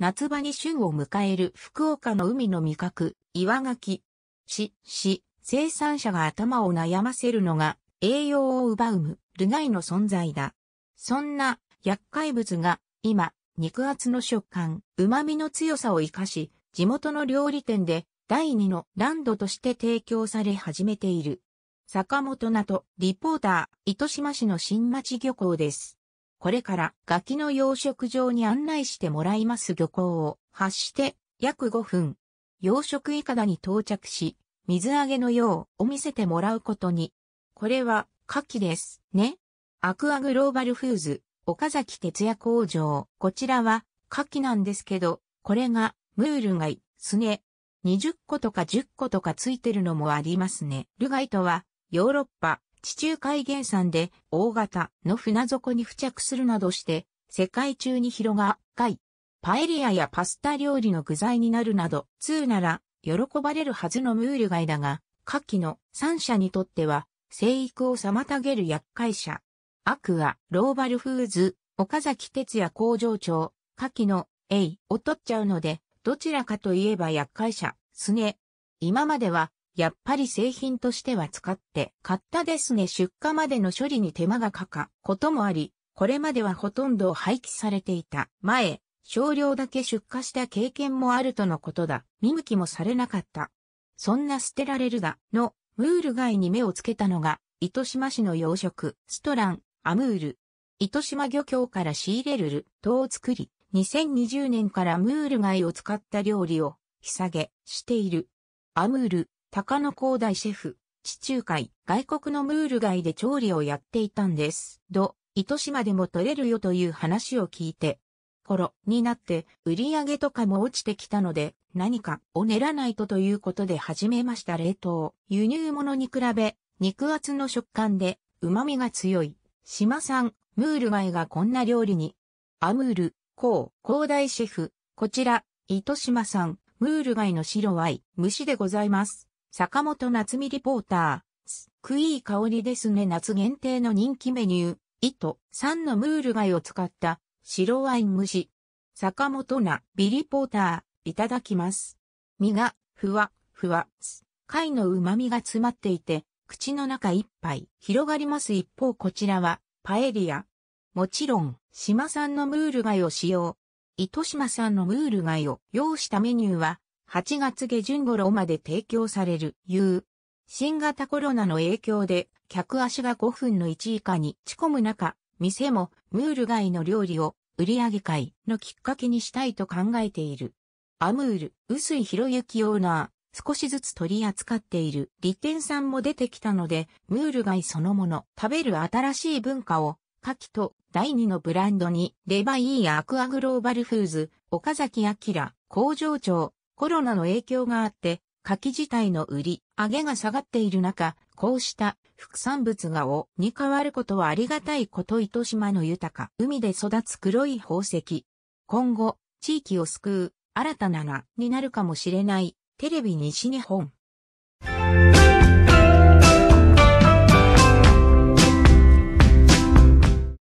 夏場に旬を迎える福岡の海の味覚、岩牡蠣。し、し、生産者が頭を悩ませるのが栄養を奪うむ、ルガイの存在だ。そんな厄介物が今、肉厚の食感、旨味の強さを生かし、地元の料理店で第二のランドとして提供され始めている。坂本なと、リポーター、糸島市の新町漁港です。これからガキの養殖場に案内してもらいます漁港を発して約5分、養殖いかだに到着し、水揚げのようを見せてもらうことに。これは牡蠣ですね。アクアグローバルフーズ、岡崎哲也工場。こちらは牡蠣なんですけど、これがムール貝、スネ。20個とか10個とかついてるのもありますね。ルガイとはヨーロッパ、地中海原産で大型の船底に付着するなどして、世界中に広がっかい。パエリアやパスタ料理の具材になるなど、通なら喜ばれるはずのムール貝だが、下記の三社にとっては、生育を妨げる厄介者。アクア、ローバルフーズ、岡崎哲也工場長、下記のエイを取っちゃうので、どちらかといえば厄介者、スネ。今まではやっぱり製品としては使って買ったですね出荷までの処理に手間がかかこともあり、これまではほとんど廃棄されていた前、少量だけ出荷した経験もあるとのことだ。見向きもされなかった。そんな捨てられるだのムール貝に目をつけたのが、糸島市の養殖、ストラン、アムール。糸島漁協から仕入れるる、島を作り、2020年からムール貝を使った料理を、ひさげ、している。アムール、高野広大シェフ、地中海、外国のムール街で調理をやっていたんです。ど、糸島でも取れるよという話を聞いて、頃になって売り上げとかも落ちてきたので何かを練らないとということで始めました冷凍。輸入物に比べ肉厚の食感で旨味が強い。島産、ムール街がこんな料理に。アムール、コウ、広大シェフ、こちら、糸島産、ムール貝の白ワイ、蒸しでございます。坂本夏美リポーター、すくいい香りですね夏限定の人気メニュー、糸、3のムール貝を使った白ワイン蒸し。坂本な美リポーター、いただきます。身が、ふわ、ふわ、貝の旨味が詰まっていて、口の中いっぱい広がります一方こちらは、パエリア。もちろん、島産のムール貝を使用。糸島産のムール貝を用したメニューは、8月下旬頃まで提供される、いう。新型コロナの影響で、客足が5分の1以下に落ち込む中、店もムール街の料理を売上会のきっかけにしたいと考えている。アムール、薄井博之オーナー、少しずつ取り扱っている利点さんも出てきたので、ムール街そのもの、食べる新しい文化を、夏季と第二のブランドに、レバイーアクアグローバルフーズ、岡崎明、工場長、コロナの影響があって、柿自体の売り上げが下がっている中、こうした副産物がおに変わることはありがたいこと糸島の豊か海で育つ黒い宝石。今後、地域を救う新たな名になるかもしれないテレビ西日本。